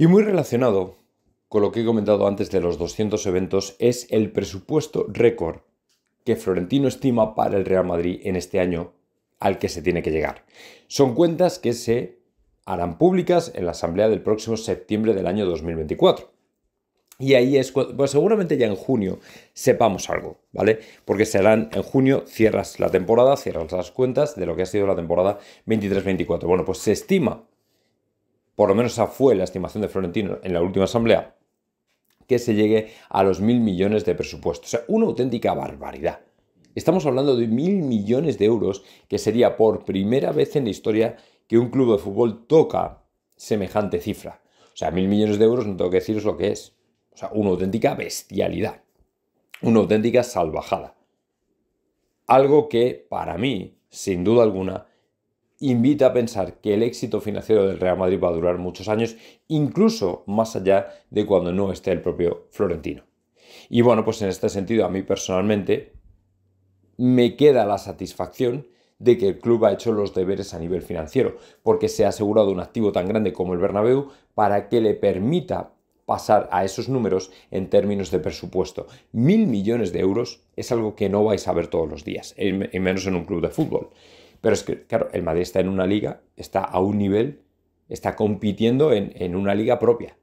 Y muy relacionado con lo que he comentado antes de los 200 eventos es el presupuesto récord que Florentino estima para el Real Madrid en este año al que se tiene que llegar. Son cuentas que se harán públicas en la asamblea del próximo septiembre del año 2024. Y ahí es cuando, pues seguramente ya en junio sepamos algo, ¿vale? Porque harán en junio, cierras la temporada, cierras las cuentas de lo que ha sido la temporada 23-24. Bueno, pues se estima por lo menos esa fue la estimación de Florentino en la última asamblea, que se llegue a los mil millones de presupuestos. O sea, una auténtica barbaridad. Estamos hablando de mil millones de euros, que sería por primera vez en la historia que un club de fútbol toca semejante cifra. O sea, mil millones de euros no tengo que deciros lo que es. O sea, una auténtica bestialidad. Una auténtica salvajada. Algo que, para mí, sin duda alguna, invita a pensar que el éxito financiero del Real Madrid va a durar muchos años, incluso más allá de cuando no esté el propio Florentino. Y bueno, pues en este sentido a mí personalmente me queda la satisfacción de que el club ha hecho los deberes a nivel financiero, porque se ha asegurado un activo tan grande como el Bernabéu para que le permita pasar a esos números en términos de presupuesto. Mil millones de euros es algo que no vais a ver todos los días, y menos en un club de fútbol. Pero es que, claro, el Madrid está en una liga, está a un nivel, está compitiendo en, una liga propia.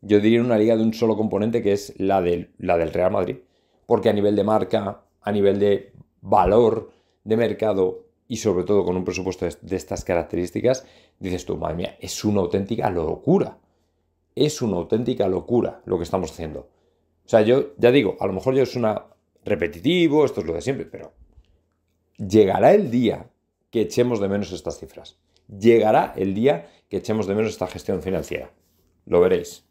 Yo diría una liga de un solo componente que es la del, la del Real Madrid. Porque a nivel de marca, a nivel de valor de mercado y sobre todo con un presupuesto de estas características, dices tú, madre mía, es una auténtica locura. Es una auténtica locura lo que estamos haciendo. O sea, yo ya digo, a lo mejor yo es una repetitivo, esto es lo de siempre, pero llegará el día que echemos de menos estas cifras. Llegará el día que echemos de menos esta gestión financiera. Lo veréis.